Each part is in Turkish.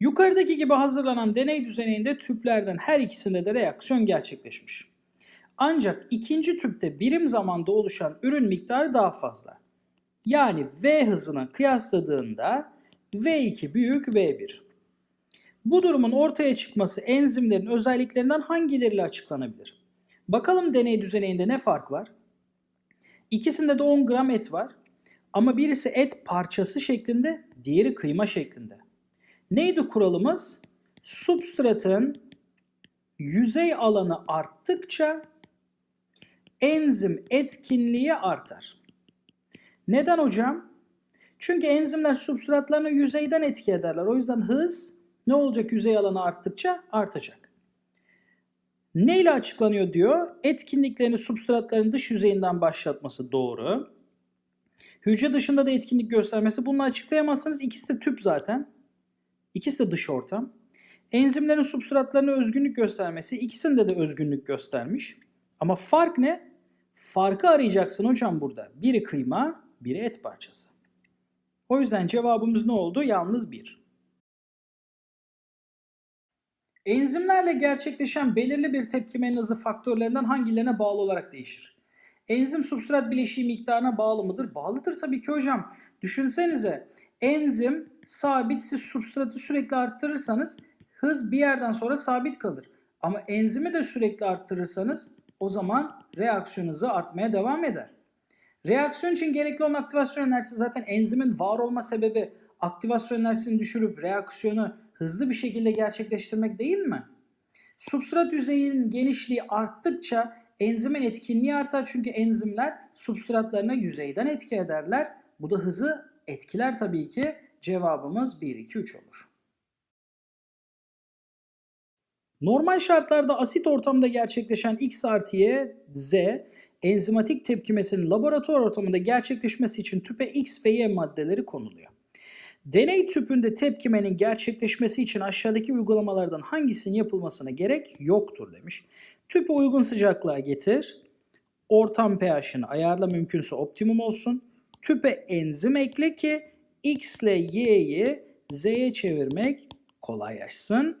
Yukarıdaki gibi hazırlanan deney düzeninde tüplerden her ikisinde de reaksiyon gerçekleşmiş. Ancak ikinci tüpte birim zamanda oluşan ürün miktarı daha fazla. Yani V hızına kıyasladığında V2 büyük V1. Bu durumun ortaya çıkması enzimlerin özelliklerinden hangileriyle açıklanabilir? Bakalım deney düzeninde ne fark var? İkisinde de 10 gram et var ama birisi et parçası şeklinde, diğeri kıyma şeklinde. Neydi kuralımız? Substratın yüzey alanı arttıkça enzim etkinliği artar. Neden hocam? Çünkü enzimler substratlarını yüzeyden etki ederler. O yüzden hız ne olacak yüzey alanı arttıkça artacak. Ne ile açıklanıyor diyor? Etkinliklerini substratların dış yüzeyinden başlatması doğru. Hücre dışında da etkinlik göstermesi bunu açıklayamazsınız. İkisi de tüp zaten. İkisi de dış ortam. Enzimlerin substratlarına özgünlük göstermesi ikisinde de özgünlük göstermiş. Ama fark ne? Farkı arayacaksın hocam burada. Biri kıyma, biri et parçası. O yüzden cevabımız ne oldu? Yalnız bir. Enzimlerle gerçekleşen belirli bir tepkimenin hızı faktörlerinden hangilerine bağlı olarak değişir? Enzim substrat bileşiği miktarına bağlı mıdır? Bağlıdır tabii ki hocam. Düşünsenize enzim sabit siz substratı sürekli arttırırsanız hız bir yerden sonra sabit kalır. Ama enzimi de sürekli arttırırsanız o zaman reaksiyon hızı artmaya devam eder. Reaksiyon için gerekli olan aktivasyon enerjisi zaten enzimin var olma sebebi aktivasyon enerjisini düşürüp reaksiyonu hızlı bir şekilde gerçekleştirmek değil mi? Substrat yüzeyinin genişliği arttıkça enzimin etkinliği artar çünkü enzimler substratlarına yüzeyden etki ederler bu da hızı etkiler tabii ki. Cevabımız 1, 2, 3 olur. Normal şartlarda asit ortamda gerçekleşen X artı Y, Z, enzimatik tepkimesinin laboratuvar ortamında gerçekleşmesi için tüpe X ve Y maddeleri konuluyor. Deney tüpünde tepkimenin gerçekleşmesi için aşağıdaki uygulamalardan hangisinin yapılmasına gerek yoktur demiş. Tüpü uygun sıcaklığa getir. Ortam pH'ini ayarla mümkünse optimum olsun tüpe enzim ekle ki x ile y'yi z'ye çevirmek kolaylaşsın.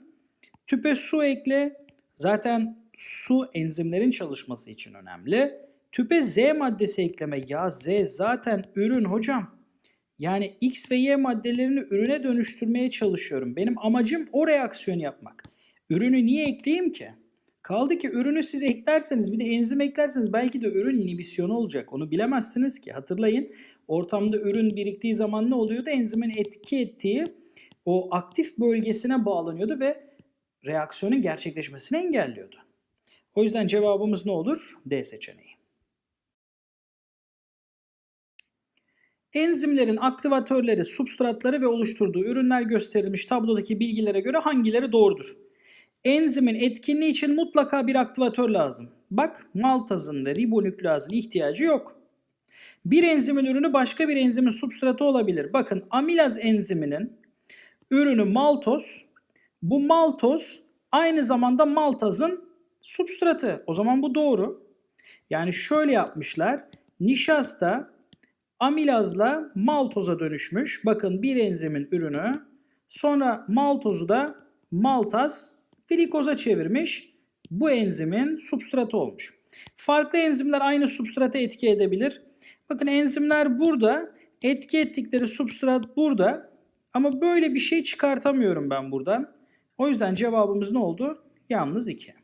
Tüpe su ekle. Zaten su enzimlerin çalışması için önemli. Tüpe Z maddesi ekleme. Ya Z zaten ürün hocam. Yani X ve Y maddelerini ürüne dönüştürmeye çalışıyorum. Benim amacım o reaksiyonu yapmak. Ürünü niye ekleyeyim ki? Kaldı ki ürünü siz eklerseniz bir de enzim eklerseniz belki de ürün inhibisyonu olacak. Onu bilemezsiniz ki hatırlayın. Ortamda ürün biriktiği zaman ne oluyordu? Enzimin etki ettiği o aktif bölgesine bağlanıyordu ve reaksiyonun gerçekleşmesini engelliyordu. O yüzden cevabımız ne olur? D seçeneği. Enzimlerin aktivatörleri, substratları ve oluşturduğu ürünler gösterilmiş tablodaki bilgilere göre hangileri doğrudur? Enzimin etkinliği için mutlaka bir aktivatör lazım. Bak maltazın ve ribonükleazın ihtiyacı yok. Bir enzimin ürünü başka bir enzimin substratı olabilir. Bakın amilaz enziminin ürünü maltoz. Bu maltoz aynı zamanda maltazın substratı. O zaman bu doğru. Yani şöyle yapmışlar. Nişasta amilazla maltoza dönüşmüş. Bakın bir enzimin ürünü. Sonra maltozu da maltaz glikoza çevirmiş. Bu enzimin substratı olmuş. Farklı enzimler aynı substrata etki edebilir. Bakın enzimler burada. Etki ettikleri substrat burada. Ama böyle bir şey çıkartamıyorum ben buradan. O yüzden cevabımız ne oldu? Yalnız 2.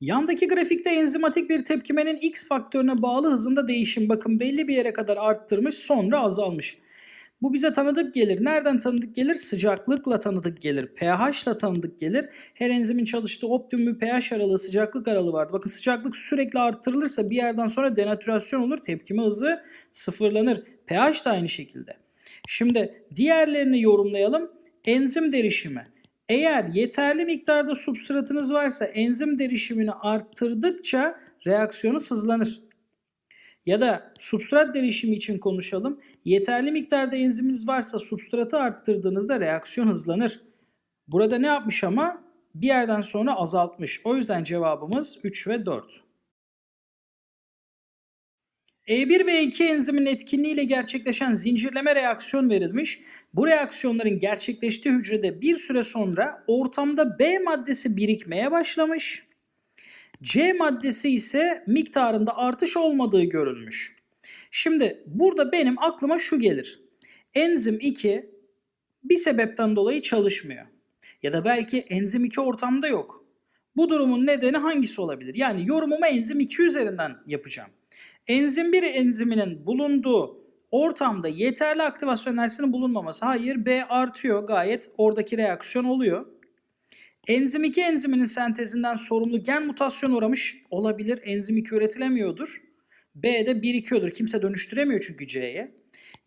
Yandaki grafikte enzimatik bir tepkimenin x faktörüne bağlı hızında değişim bakın belli bir yere kadar arttırmış sonra azalmış. Bu bize tanıdık gelir. Nereden tanıdık gelir? Sıcaklıkla tanıdık gelir. pH ile tanıdık gelir. Her enzimin çalıştığı optimum bir pH aralığı, sıcaklık aralığı vardı. Bakın sıcaklık sürekli arttırılırsa bir yerden sonra denatürasyon olur. Tepkime hızı sıfırlanır. pH de aynı şekilde. Şimdi diğerlerini yorumlayalım. Enzim derişimi. Eğer yeterli miktarda substratınız varsa enzim derişimini arttırdıkça reaksiyonu hızlanır ya da substrat derişimi için konuşalım. Yeterli miktarda enziminiz varsa substratı arttırdığınızda reaksiyon hızlanır. Burada ne yapmış ama? Bir yerden sonra azaltmış. O yüzden cevabımız 3 ve 4. E1 ve E2 enzimin etkinliğiyle gerçekleşen zincirleme reaksiyon verilmiş. Bu reaksiyonların gerçekleştiği hücrede bir süre sonra ortamda B maddesi birikmeye başlamış. C maddesi ise miktarında artış olmadığı görülmüş. Şimdi burada benim aklıma şu gelir. Enzim 2 bir sebepten dolayı çalışmıyor. Ya da belki enzim 2 ortamda yok. Bu durumun nedeni hangisi olabilir? Yani yorumumu enzim 2 üzerinden yapacağım. Enzim 1 enziminin bulunduğu ortamda yeterli aktivasyon enerjisinin bulunmaması. Hayır B artıyor gayet oradaki reaksiyon oluyor. Enzim 2 enziminin sentezinden sorumlu gen mutasyon uğramış olabilir. Enzim 2 üretilemiyordur. B'de 1-2'dur. Kimse dönüştüremiyor çünkü C'ye.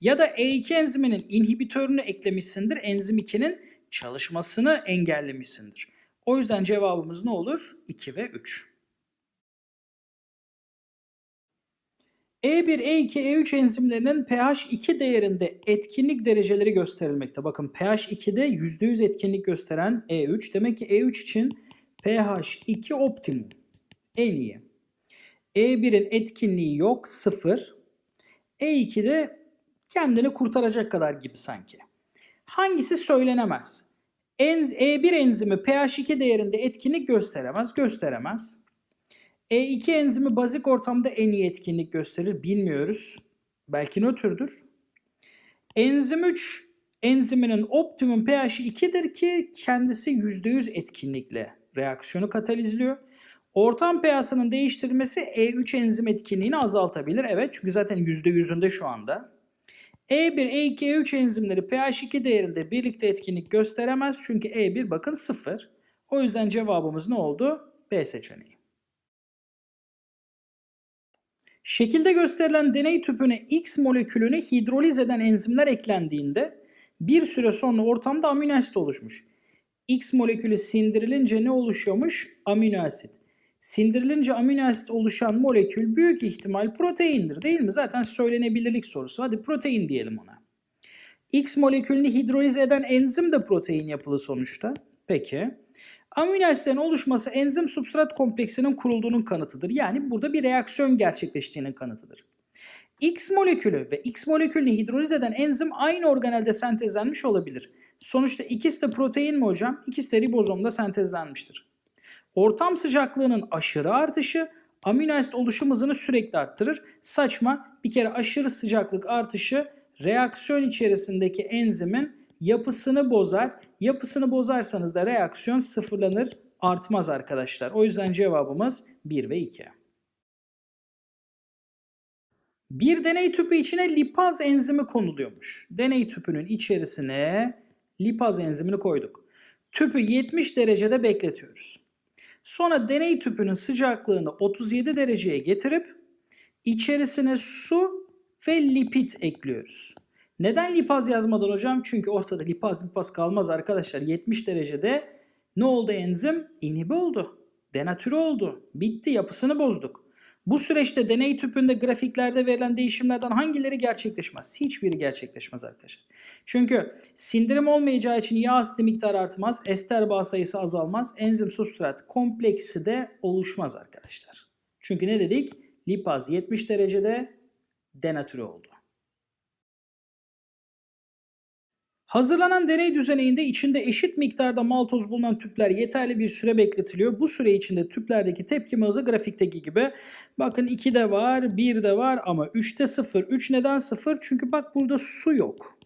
Ya da E2 enziminin inhibitörünü eklemişsindir. Enzim 2'nin çalışmasını engellemişsindir. O yüzden cevabımız ne olur? 2 ve 3. E1, E2, E3 enzimlerinin pH 2 değerinde etkinlik dereceleri gösterilmekte. Bakın pH 2'de %100 etkinlik gösteren E3. Demek ki E3 için pH 2 optimum. En iyi. E1'in etkinliği yok 0. E2'de kendini kurtaracak kadar gibi sanki. Hangisi söylenemez? E1 e enzimi pH 2 değerinde etkinlik gösteremez, gösteremez. E2 enzimi bazik ortamda en iyi etkinlik gösterir bilmiyoruz. Belki nötrdür. Enzim 3 enziminin optimum pH'i 2'dir ki kendisi %100 etkinlikle reaksiyonu katalizliyor. Ortam pH'sının değiştirilmesi E3 enzim etkinliğini azaltabilir. Evet çünkü zaten %100'ünde şu anda. E1, E2, E3 enzimleri pH2 değerinde birlikte etkinlik gösteremez. Çünkü E1 bakın 0. O yüzden cevabımız ne oldu? B seçeneği. Şekilde gösterilen deney tüpüne X molekülünü hidroliz eden enzimler eklendiğinde bir süre sonra ortamda amino asit oluşmuş. X molekülü sindirilince ne oluşuyormuş? Amino asit. Sindirilince amino asit oluşan molekül büyük ihtimal proteindir değil mi? Zaten söylenebilirlik sorusu. Hadi protein diyelim ona. X molekülünü hidroliz eden enzim de protein yapılı sonuçta. Peki. Amino asitlerin oluşması enzim substrat kompleksinin kurulduğunun kanıtıdır. Yani burada bir reaksiyon gerçekleştiğinin kanıtıdır. X molekülü ve X molekülünü hidroliz eden enzim aynı organelde sentezlenmiş olabilir. Sonuçta ikisi de protein mi hocam? İkisi de ribozomda sentezlenmiştir. Ortam sıcaklığının aşırı artışı amino asit oluşum hızını sürekli arttırır. Saçma bir kere aşırı sıcaklık artışı reaksiyon içerisindeki enzimin yapısını bozar. Yapısını bozarsanız da reaksiyon sıfırlanır, artmaz arkadaşlar. O yüzden cevabımız 1 ve 2. Bir deney tüpü içine lipaz enzimi konuluyormuş. Deney tüpünün içerisine lipaz enzimini koyduk. Tüpü 70 derecede bekletiyoruz. Sonra deney tüpünün sıcaklığını 37 dereceye getirip içerisine su ve lipid ekliyoruz. Neden lipaz yazmadan hocam? Çünkü ortada lipaz lipaz kalmaz arkadaşlar. 70 derecede ne oldu enzim? İnhibe oldu. Denatüre oldu. Bitti yapısını bozduk. Bu süreçte deney tüpünde grafiklerde verilen değişimlerden hangileri gerçekleşmez? Hiçbiri gerçekleşmez arkadaşlar. Çünkü sindirim olmayacağı için yağ asidi miktarı artmaz, ester bağ sayısı azalmaz, enzim substrat kompleksi de oluşmaz arkadaşlar. Çünkü ne dedik? Lipaz 70 derecede denatüre oldu. Hazırlanan deney düzeneğinde içinde eşit miktarda maltoz bulunan tüpler yeterli bir süre bekletiliyor. Bu süre içinde tüplerdeki tepkime hızı grafikteki gibi. Bakın 2 de var, 1 de var ama 3'te 0. 3 neden 0? Çünkü bak burada su yok.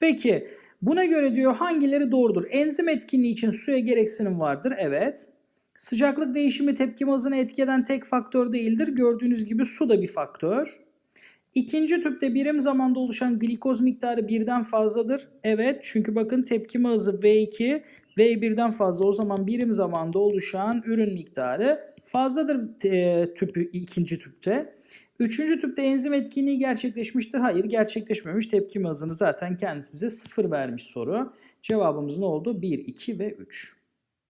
Peki buna göre diyor hangileri doğrudur? Enzim etkinliği için suya gereksinim vardır. Evet. Sıcaklık değişimi tepkime hızını etki tek faktör değildir. Gördüğünüz gibi su da bir faktör. İkinci tüpte birim zamanda oluşan glikoz miktarı birden fazladır. Evet çünkü bakın tepkime hızı V2 V birden fazla o zaman birim zamanda oluşan ürün miktarı fazladır e, tüpü ikinci tüpte. Üçüncü tüpte enzim etkinliği gerçekleşmiştir. Hayır gerçekleşmemiş tepkime hızını zaten kendisi bize sıfır vermiş soru. Cevabımız ne oldu? 1, 2 ve 3.